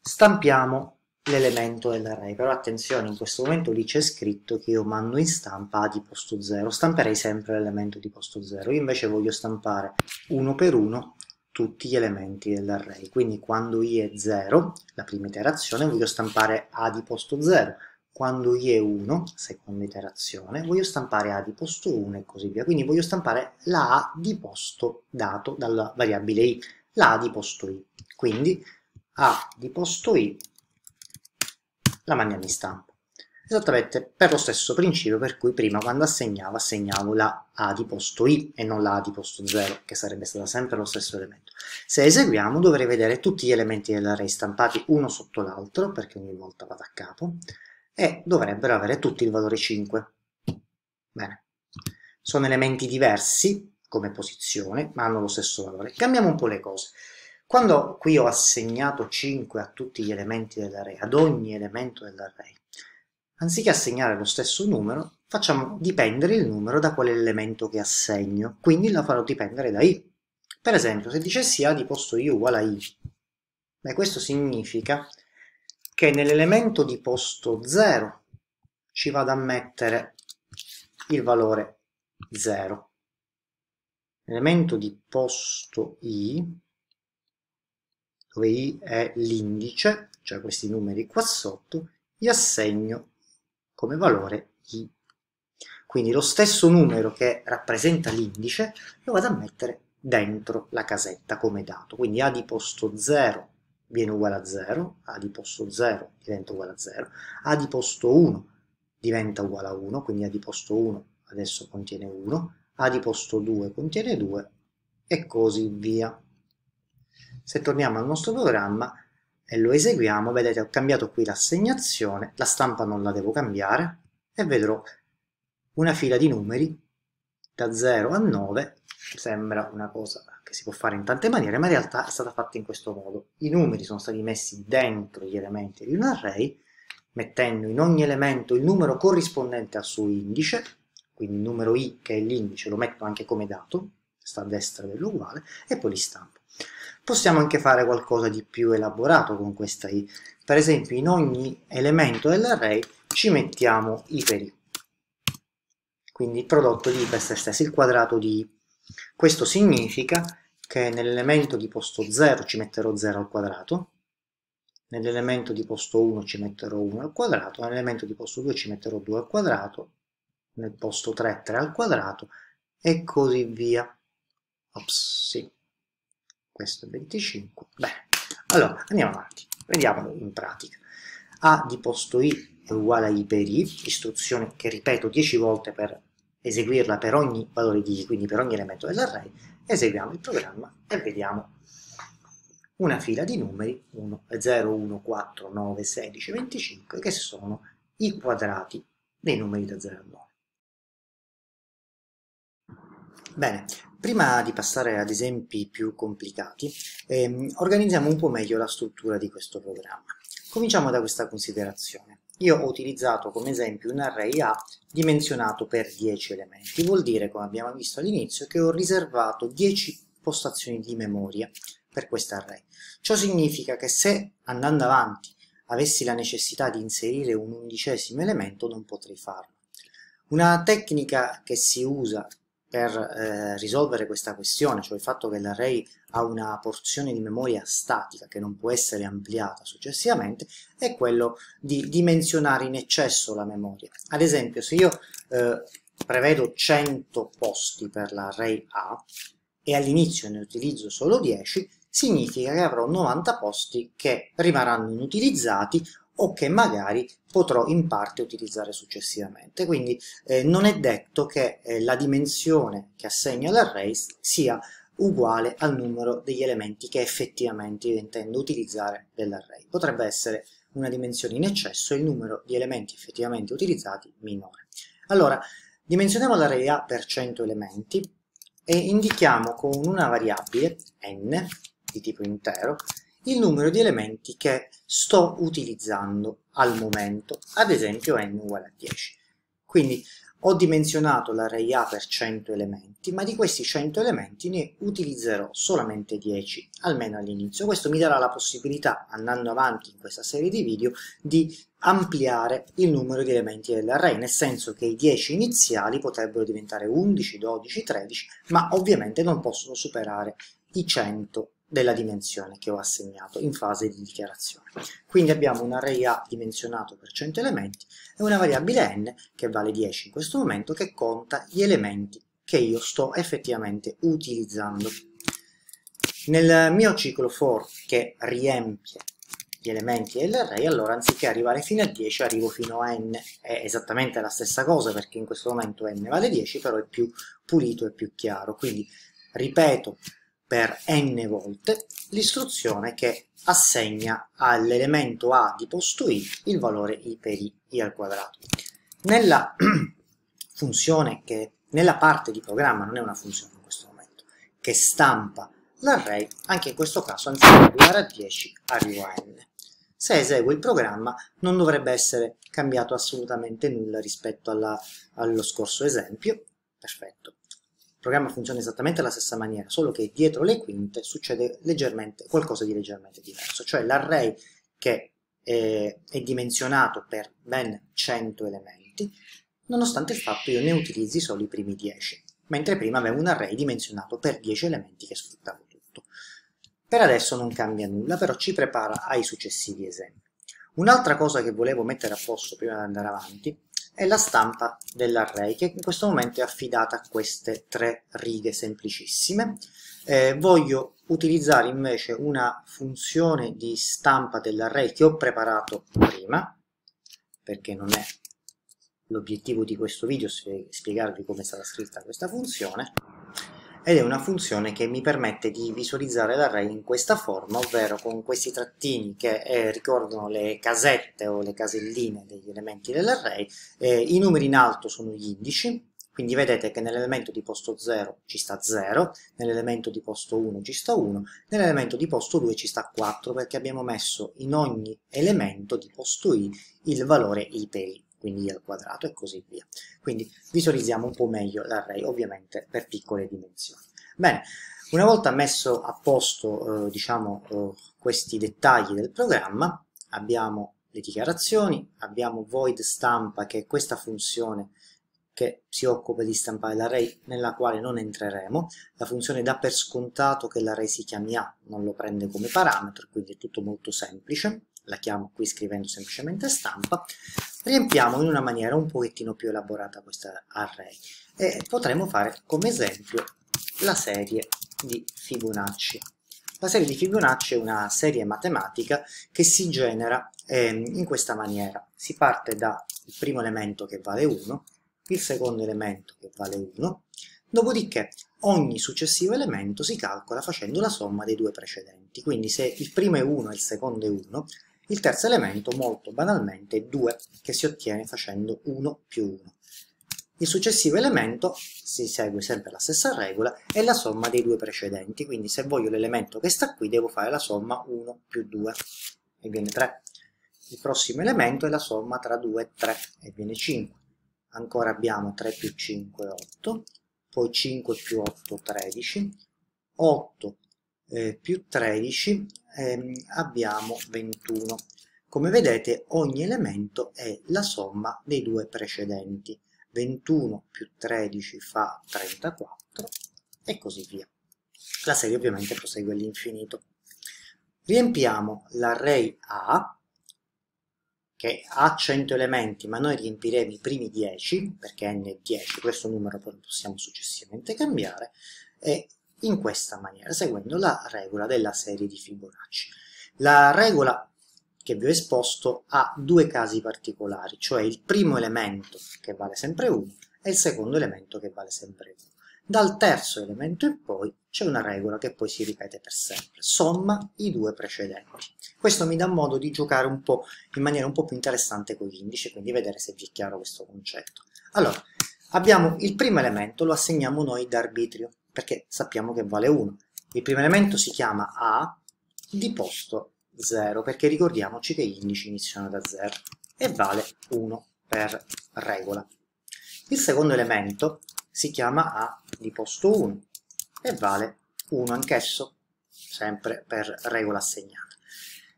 stampiamo l'elemento dell'array, però attenzione in questo momento lì c'è scritto che io mando in stampa a di posto 0, stamperei sempre l'elemento di posto 0, io invece voglio stampare uno per uno tutti gli elementi dell'array, quindi quando i è 0, la prima iterazione, voglio stampare a di posto 0, quando I è 1 seconda iterazione, voglio stampare A di posto 1 e così via. Quindi voglio stampare la A di posto dato dalla variabile I, la A di posto I. Quindi A di posto I, la magna di stampa. Esattamente per lo stesso principio per cui prima quando assegnavo, assegnavo la A di posto I e non la A di posto 0, che sarebbe stata sempre lo stesso elemento. Se eseguiamo dovrei vedere tutti gli elementi dell'array stampati uno sotto l'altro, perché ogni volta vado a capo, e dovrebbero avere tutti il valore 5. Bene. Sono elementi diversi come posizione, ma hanno lo stesso valore. Cambiamo un po' le cose. Quando qui ho assegnato 5 a tutti gli elementi dell'array, ad ogni elemento dell'array, anziché assegnare lo stesso numero, facciamo dipendere il numero da quale elemento che assegno, quindi la farò dipendere da i. Per esempio, se dicessi a di posto i uguale a i, beh, questo significa che nell'elemento di posto 0 ci vado a mettere il valore 0. L'elemento di posto i, dove i è l'indice, cioè questi numeri qua sotto, gli assegno come valore i. Quindi lo stesso numero che rappresenta l'indice lo vado a mettere dentro la casetta come dato. Quindi a di posto 0 viene uguale a 0, a di posto 0 diventa uguale a 0, a di posto 1 diventa uguale a 1, quindi a di posto 1 adesso contiene 1, a di posto 2 contiene 2 e così via. Se torniamo al nostro programma e lo eseguiamo, vedete ho cambiato qui l'assegnazione, la stampa non la devo cambiare e vedrò una fila di numeri da 0 a 9 sembra una cosa che si può fare in tante maniere, ma in realtà è stata fatta in questo modo. I numeri sono stati messi dentro gli elementi di un array, mettendo in ogni elemento il numero corrispondente al suo indice, quindi il numero i che è l'indice, lo metto anche come dato, sta a destra dell'uguale, e poi li stampo. Possiamo anche fare qualcosa di più elaborato con questa i. Per esempio, in ogni elemento dell'array ci mettiamo i per i. Quindi il prodotto di i per se stesso, il quadrato di i questo significa che nell'elemento di posto 0 ci metterò 0 al quadrato, nell'elemento di posto 1 ci metterò 1 al quadrato, nell'elemento di posto 2 ci metterò 2 al quadrato, nel posto 3 3 al quadrato e così via. Ops, sì. Questo è 25. Bene, allora andiamo avanti, vediamolo in pratica. A di posto i è uguale a i per i, istruzione che ripeto 10 volte per eseguirla per ogni valore di i, quindi per ogni elemento dell'array, eseguiamo il programma e vediamo una fila di numeri 1, 0, 1, 4, 9, 16, 25 che sono i quadrati dei numeri da 0 a 9. Bene, prima di passare ad esempi più complicati, ehm, organizziamo un po' meglio la struttura di questo programma. Cominciamo da questa considerazione io ho utilizzato come esempio un array A dimensionato per 10 elementi. Vuol dire, come abbiamo visto all'inizio, che ho riservato 10 postazioni di memoria per questo array. Ciò significa che se andando avanti avessi la necessità di inserire un undicesimo elemento non potrei farlo. Una tecnica che si usa per eh, risolvere questa questione, cioè il fatto che l'array ha una porzione di memoria statica che non può essere ampliata successivamente, è quello di dimensionare in eccesso la memoria. Ad esempio, se io eh, prevedo 100 posti per l'array A e all'inizio ne utilizzo solo 10, significa che avrò 90 posti che rimarranno inutilizzati o che magari potrò in parte utilizzare successivamente. Quindi eh, non è detto che eh, la dimensione che assegno all'array sia uguale al numero degli elementi che effettivamente io intendo utilizzare dell'array. Potrebbe essere una dimensione in eccesso e il numero di elementi effettivamente utilizzati minore. Allora, dimensioniamo l'array A per 100 elementi e indichiamo con una variabile n di tipo intero il numero di elementi che sto utilizzando al momento, ad esempio n uguale a 10. Quindi ho dimensionato l'array A per 100 elementi, ma di questi 100 elementi ne utilizzerò solamente 10, almeno all'inizio. Questo mi darà la possibilità, andando avanti in questa serie di video, di ampliare il numero di elementi dell'array, nel senso che i 10 iniziali potrebbero diventare 11, 12, 13, ma ovviamente non possono superare i 100 elementi della dimensione che ho assegnato in fase di dichiarazione. Quindi abbiamo un array A dimensionato per 100 elementi e una variabile n che vale 10 in questo momento che conta gli elementi che io sto effettivamente utilizzando. Nel mio ciclo for che riempie gli elementi dell'array, allora anziché arrivare fino a 10 arrivo fino a n, è esattamente la stessa cosa perché in questo momento n vale 10 però è più pulito e più chiaro, quindi ripeto per n volte l'istruzione che assegna all'elemento A di posto i il valore i per i, i al quadrato. Nella funzione che, nella parte di programma, non è una funzione in questo momento, che stampa l'array, anche in questo caso anziché arrivare a 10 arriva a n. Se esegue il programma non dovrebbe essere cambiato assolutamente nulla rispetto alla, allo scorso esempio, perfetto programma funziona esattamente alla stessa maniera, solo che dietro le quinte succede qualcosa di leggermente diverso, cioè l'array che eh, è dimensionato per ben 100 elementi, nonostante il fatto io ne utilizzi solo i primi 10, mentre prima avevo un array dimensionato per 10 elementi che sfruttavo tutto. Per adesso non cambia nulla, però ci prepara ai successivi esempi. Un'altra cosa che volevo mettere a posto prima di andare avanti è la stampa dell'array che in questo momento è affidata a queste tre righe semplicissime. Eh, voglio utilizzare invece una funzione di stampa dell'array che ho preparato prima, perché non è l'obiettivo di questo video spiegarvi come sarà scritta questa funzione, ed è una funzione che mi permette di visualizzare l'array in questa forma, ovvero con questi trattini che eh, ricordano le casette o le caselline degli elementi dell'array, eh, i numeri in alto sono gli indici, quindi vedete che nell'elemento di posto 0 ci sta 0, nell'elemento di posto 1 ci sta 1, nell'elemento di posto 2 ci sta 4 perché abbiamo messo in ogni elemento di posto i il valore i per i quindi al quadrato e così via. Quindi visualizziamo un po' meglio l'array, ovviamente per piccole dimensioni. Bene, una volta messo a posto eh, diciamo, eh, questi dettagli del programma, abbiamo le dichiarazioni, abbiamo void stampa che è questa funzione che si occupa di stampare l'array nella quale non entreremo, la funzione dà per scontato che l'array si chiami A, non lo prende come parametro, quindi è tutto molto semplice la chiamo qui scrivendo semplicemente stampa, riempiamo in una maniera un pochettino più elaborata questa array e potremo fare come esempio la serie di Fibonacci. La serie di Fibonacci è una serie matematica che si genera eh, in questa maniera. Si parte dal primo elemento che vale 1, il secondo elemento che vale 1, dopodiché ogni successivo elemento si calcola facendo la somma dei due precedenti. Quindi se il primo è 1 e il secondo è 1, il terzo elemento, molto banalmente, è 2, che si ottiene facendo 1 più 1. Il successivo elemento, si segue sempre la stessa regola, è la somma dei due precedenti, quindi se voglio l'elemento che sta qui devo fare la somma 1 più 2, e viene 3. Il prossimo elemento è la somma tra 2 e 3, e viene 5. Ancora abbiamo 3 più 5 8, poi 5 più 8 13, 8 eh, più 13 ehm, abbiamo 21. Come vedete ogni elemento è la somma dei due precedenti. 21 più 13 fa 34 e così via. La serie ovviamente prosegue all'infinito. Riempiamo l'array A, che ha 100 elementi, ma noi riempiremo i primi 10, perché n è 10, questo numero poi lo possiamo successivamente cambiare, e in questa maniera, seguendo la regola della serie di Fibonacci. La regola che vi ho esposto ha due casi particolari, cioè il primo elemento che vale sempre 1 e il secondo elemento che vale sempre 1. Dal terzo elemento in poi c'è una regola che poi si ripete per sempre, somma i due precedenti. Questo mi dà modo di giocare un po' in maniera un po' più interessante con gli indici, quindi vedere se vi è chiaro questo concetto. Allora, abbiamo il primo elemento, lo assegniamo noi d'arbitrio, perché sappiamo che vale 1. Il primo elemento si chiama A di posto 0, perché ricordiamoci che gli indici iniziano da 0 e vale 1 per regola. Il secondo elemento si chiama A di posto 1 e vale 1 anch'esso, sempre per regola assegnata.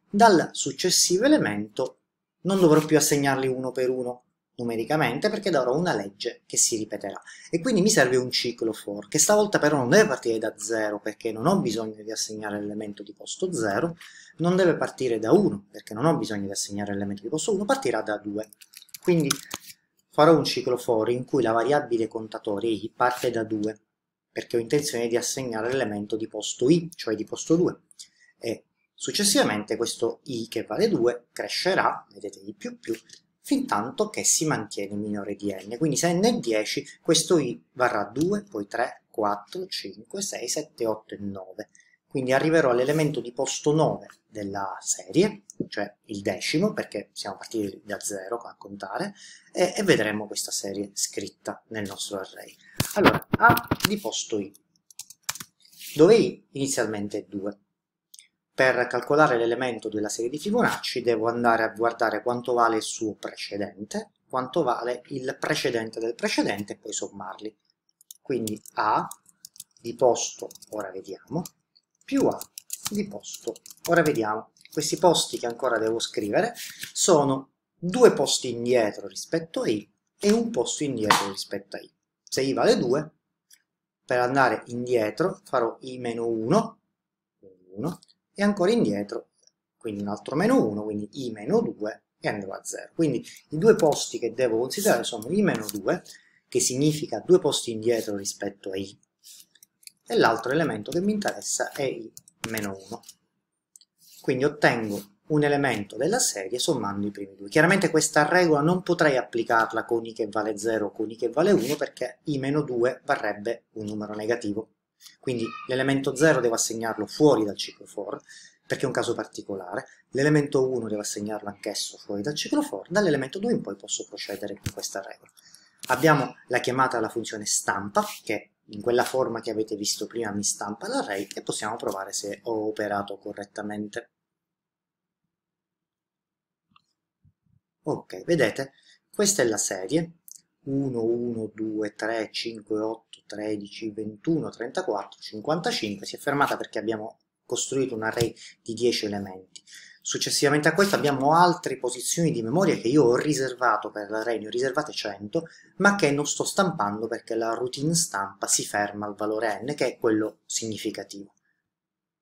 Dal successivo elemento non dovrò più assegnarli uno per uno, numericamente perché darò una legge che si ripeterà e quindi mi serve un ciclo for che stavolta però non deve partire da 0 perché non ho bisogno di assegnare l'elemento di posto 0 non deve partire da 1 perché non ho bisogno di assegnare l'elemento di posto 1 partirà da 2 quindi farò un ciclo for in cui la variabile contatore i parte da 2 perché ho intenzione di assegnare l'elemento di posto i cioè di posto 2 e successivamente questo i che vale 2 crescerà vedete i più più fin tanto che si mantiene minore di n. Quindi se n è 10, questo i varrà 2, poi 3, 4, 5, 6, 7, 8 e 9. Quindi arriverò all'elemento di posto 9 della serie, cioè il decimo, perché siamo partiti da 0 a contare, e, e vedremo questa serie scritta nel nostro array. Allora, A di posto i, dove i inizialmente è 2 per calcolare l'elemento della serie di Fibonacci devo andare a guardare quanto vale il suo precedente, quanto vale il precedente del precedente e poi sommarli. Quindi A di posto, ora vediamo, più A di posto, ora vediamo. Questi posti che ancora devo scrivere sono due posti indietro rispetto a I e un posto indietro rispetto a I. Se I vale 2, per andare indietro farò I meno 1, 1 e ancora indietro, quindi un altro meno 1, quindi i meno 2 e andrò a 0. Quindi i due posti che devo considerare sono i meno 2, che significa due posti indietro rispetto a i, e l'altro elemento che mi interessa è i meno 1. Quindi ottengo un elemento della serie sommando i primi due. Chiaramente questa regola non potrei applicarla con i che vale 0 o con i che vale 1 perché i meno 2 varrebbe un numero negativo. Quindi l'elemento 0 devo assegnarlo fuori dal ciclo for, perché è un caso particolare, l'elemento 1 devo assegnarlo anch'esso fuori dal ciclo for, dall'elemento 2 in poi posso procedere con questa regola. Abbiamo la chiamata alla funzione stampa, che in quella forma che avete visto prima mi stampa l'array, e possiamo provare se ho operato correttamente. Ok, vedete? Questa è la serie, 1, 1, 2, 3, 5, 8, 13, 21, 34, 55, si è fermata perché abbiamo costruito un array di 10 elementi. Successivamente a questo abbiamo altre posizioni di memoria che io ho riservato per l'array, ne ho riservate 100, ma che non sto stampando perché la routine stampa si ferma al valore n, che è quello significativo.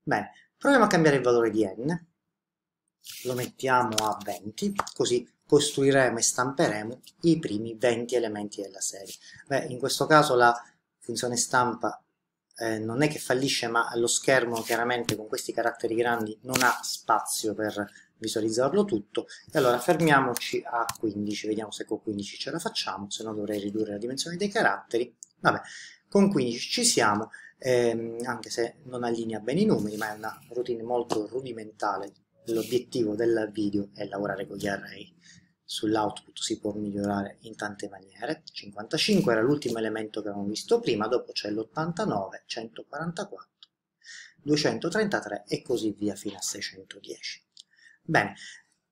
Bene, proviamo a cambiare il valore di n, lo mettiamo a 20, così costruiremo e stamperemo i primi 20 elementi della serie. Beh, in questo caso la funzione stampa eh, non è che fallisce, ma lo schermo chiaramente con questi caratteri grandi non ha spazio per visualizzarlo tutto, e allora fermiamoci a 15, vediamo se con 15 ce la facciamo, se no dovrei ridurre la dimensione dei caratteri, vabbè, con 15 ci siamo, ehm, anche se non allinea bene i numeri, ma è una routine molto rudimentale, l'obiettivo del video è lavorare con gli array sull'output si può migliorare in tante maniere, 55 era l'ultimo elemento che avevamo visto prima, dopo c'è l'89, 144, 233 e così via fino a 610. Bene,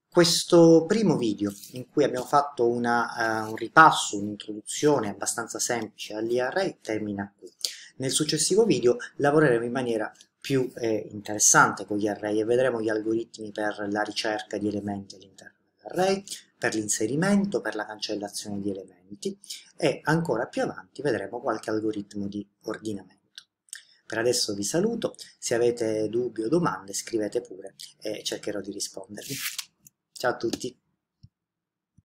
questo primo video in cui abbiamo fatto una, uh, un ripasso, un'introduzione abbastanza semplice all'IRA termina qui. Nel successivo video lavoreremo in maniera più eh, interessante con gli array e vedremo gli algoritmi per la ricerca di elementi all'interno dell'array, per l'inserimento, per la cancellazione di elementi e ancora più avanti vedremo qualche algoritmo di ordinamento. Per adesso vi saluto, se avete dubbi o domande scrivete pure e cercherò di rispondervi. Ciao a tutti!